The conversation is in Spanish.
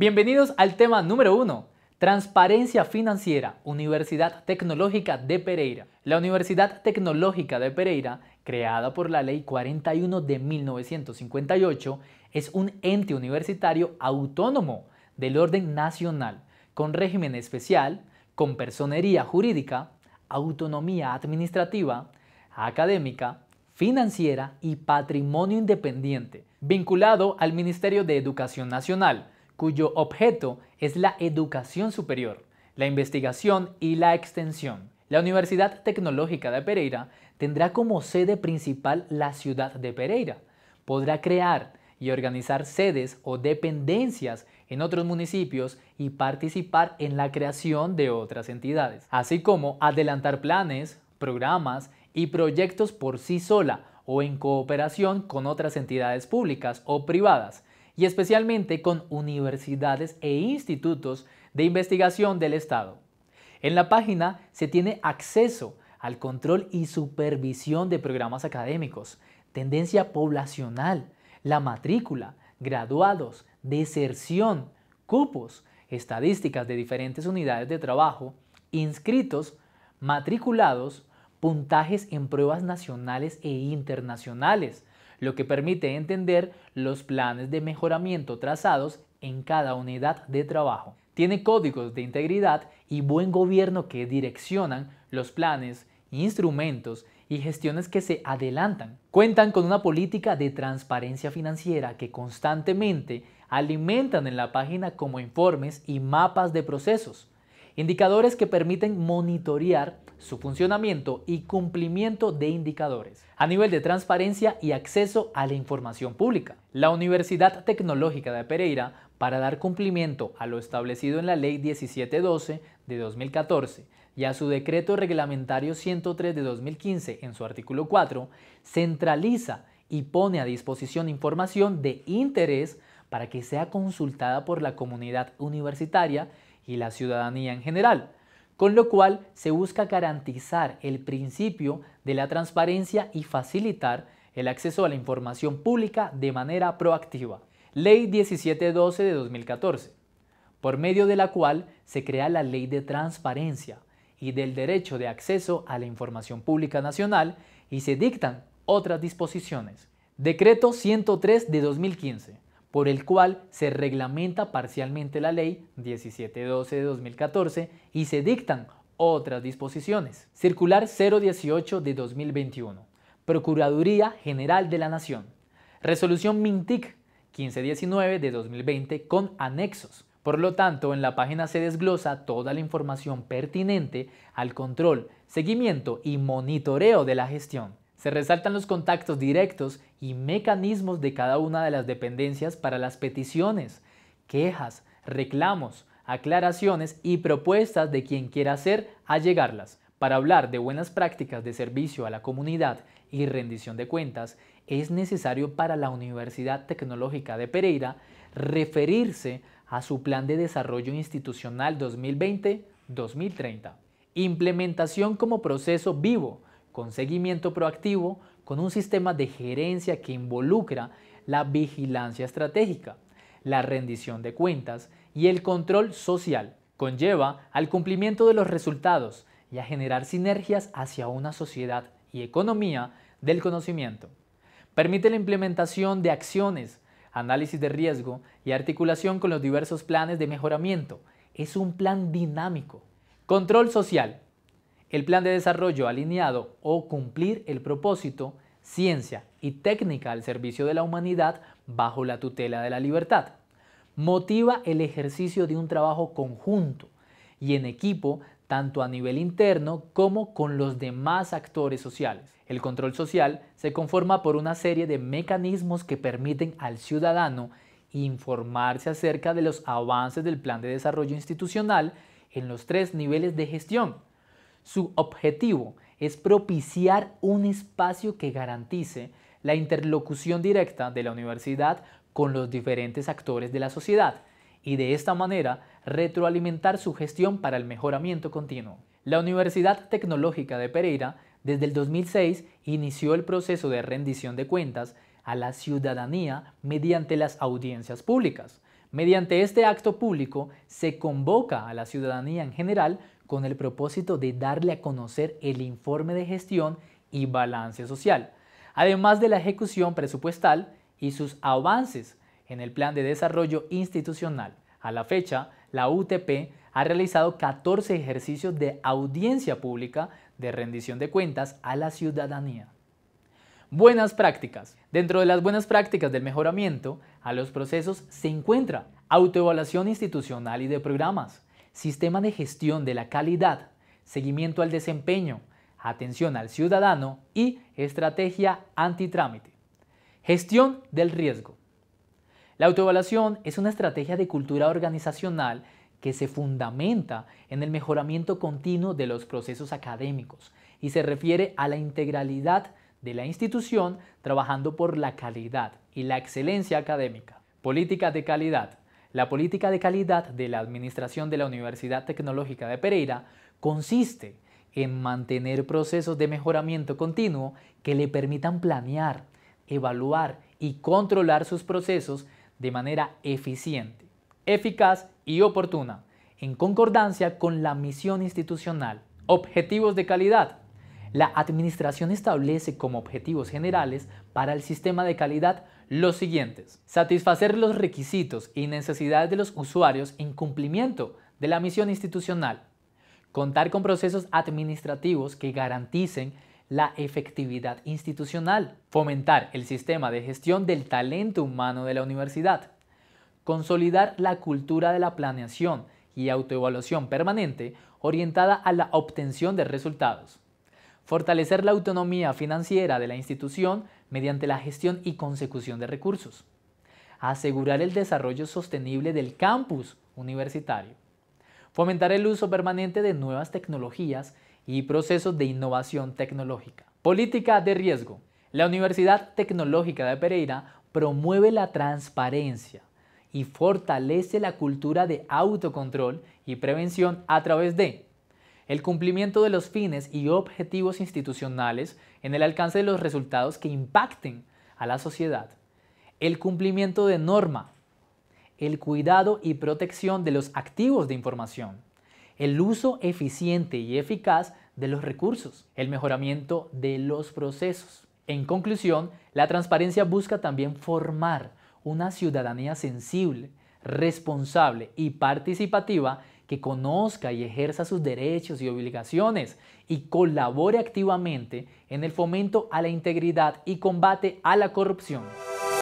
Bienvenidos al tema número uno. Transparencia financiera, Universidad Tecnológica de Pereira. La Universidad Tecnológica de Pereira, creada por la Ley 41 de 1958, es un ente universitario autónomo del orden nacional, con régimen especial, con personería jurídica, autonomía administrativa, académica, financiera y patrimonio independiente, vinculado al Ministerio de Educación Nacional cuyo objeto es la educación superior, la investigación y la extensión. La Universidad Tecnológica de Pereira tendrá como sede principal la ciudad de Pereira. Podrá crear y organizar sedes o dependencias en otros municipios y participar en la creación de otras entidades, así como adelantar planes, programas y proyectos por sí sola o en cooperación con otras entidades públicas o privadas y especialmente con universidades e institutos de investigación del Estado. En la página se tiene acceso al control y supervisión de programas académicos, tendencia poblacional, la matrícula, graduados, deserción, cupos, estadísticas de diferentes unidades de trabajo, inscritos, matriculados, puntajes en pruebas nacionales e internacionales, lo que permite entender los planes de mejoramiento trazados en cada unidad de trabajo. Tiene códigos de integridad y buen gobierno que direccionan los planes, instrumentos y gestiones que se adelantan. Cuentan con una política de transparencia financiera que constantemente alimentan en la página como informes y mapas de procesos, indicadores que permiten monitorear su funcionamiento y cumplimiento de indicadores, a nivel de transparencia y acceso a la información pública. La Universidad Tecnológica de Pereira, para dar cumplimiento a lo establecido en la Ley 1712 de 2014 y a su decreto reglamentario 103 de 2015 en su artículo 4, centraliza y pone a disposición información de interés para que sea consultada por la comunidad universitaria y la ciudadanía en general, con lo cual se busca garantizar el principio de la transparencia y facilitar el acceso a la información pública de manera proactiva. Ley 1712 de 2014, por medio de la cual se crea la Ley de Transparencia y del Derecho de Acceso a la Información Pública Nacional y se dictan otras disposiciones. Decreto 103 de 2015 por el cual se reglamenta parcialmente la Ley 1712 de 2014 y se dictan otras disposiciones. Circular 018 de 2021. Procuraduría General de la Nación. Resolución MINTIC 1519 de 2020 con anexos. Por lo tanto, en la página se desglosa toda la información pertinente al control, seguimiento y monitoreo de la gestión. Se resaltan los contactos directos y mecanismos de cada una de las dependencias para las peticiones, quejas, reclamos, aclaraciones y propuestas de quien quiera hacer llegarlas. Para hablar de buenas prácticas de servicio a la comunidad y rendición de cuentas, es necesario para la Universidad Tecnológica de Pereira referirse a su Plan de Desarrollo Institucional 2020-2030. Implementación como proceso vivo con seguimiento proactivo, con un sistema de gerencia que involucra la vigilancia estratégica, la rendición de cuentas y el control social. Conlleva al cumplimiento de los resultados y a generar sinergias hacia una sociedad y economía del conocimiento. Permite la implementación de acciones, análisis de riesgo y articulación con los diversos planes de mejoramiento. Es un plan dinámico. Control social el plan de desarrollo alineado o cumplir el propósito, ciencia y técnica al servicio de la humanidad bajo la tutela de la libertad. Motiva el ejercicio de un trabajo conjunto y en equipo tanto a nivel interno como con los demás actores sociales. El control social se conforma por una serie de mecanismos que permiten al ciudadano informarse acerca de los avances del plan de desarrollo institucional en los tres niveles de gestión, su objetivo es propiciar un espacio que garantice la interlocución directa de la universidad con los diferentes actores de la sociedad y de esta manera retroalimentar su gestión para el mejoramiento continuo. La Universidad Tecnológica de Pereira desde el 2006 inició el proceso de rendición de cuentas a la ciudadanía mediante las audiencias públicas. Mediante este acto público se convoca a la ciudadanía en general con el propósito de darle a conocer el informe de gestión y balance social, además de la ejecución presupuestal y sus avances en el Plan de Desarrollo Institucional. A la fecha, la UTP ha realizado 14 ejercicios de audiencia pública de rendición de cuentas a la ciudadanía. Buenas prácticas. Dentro de las buenas prácticas del mejoramiento a los procesos se encuentra autoevaluación institucional y de programas, sistema de gestión de la calidad, seguimiento al desempeño, atención al ciudadano y estrategia antitrámite. Gestión del riesgo. La autoevaluación es una estrategia de cultura organizacional que se fundamenta en el mejoramiento continuo de los procesos académicos y se refiere a la integralidad de la institución trabajando por la calidad y la excelencia académica. Política de calidad. La política de calidad de la Administración de la Universidad Tecnológica de Pereira consiste en mantener procesos de mejoramiento continuo que le permitan planear, evaluar y controlar sus procesos de manera eficiente, eficaz y oportuna, en concordancia con la misión institucional, objetivos de calidad la Administración establece como objetivos generales para el sistema de calidad los siguientes. Satisfacer los requisitos y necesidades de los usuarios en cumplimiento de la misión institucional. Contar con procesos administrativos que garanticen la efectividad institucional. Fomentar el sistema de gestión del talento humano de la universidad. Consolidar la cultura de la planeación y autoevaluación permanente orientada a la obtención de resultados fortalecer la autonomía financiera de la institución mediante la gestión y consecución de recursos, asegurar el desarrollo sostenible del campus universitario, fomentar el uso permanente de nuevas tecnologías y procesos de innovación tecnológica. Política de riesgo. La Universidad Tecnológica de Pereira promueve la transparencia y fortalece la cultura de autocontrol y prevención a través de el cumplimiento de los fines y objetivos institucionales en el alcance de los resultados que impacten a la sociedad, el cumplimiento de norma, el cuidado y protección de los activos de información, el uso eficiente y eficaz de los recursos, el mejoramiento de los procesos. En conclusión, la transparencia busca también formar una ciudadanía sensible, responsable y participativa que conozca y ejerza sus derechos y obligaciones y colabore activamente en el fomento a la integridad y combate a la corrupción.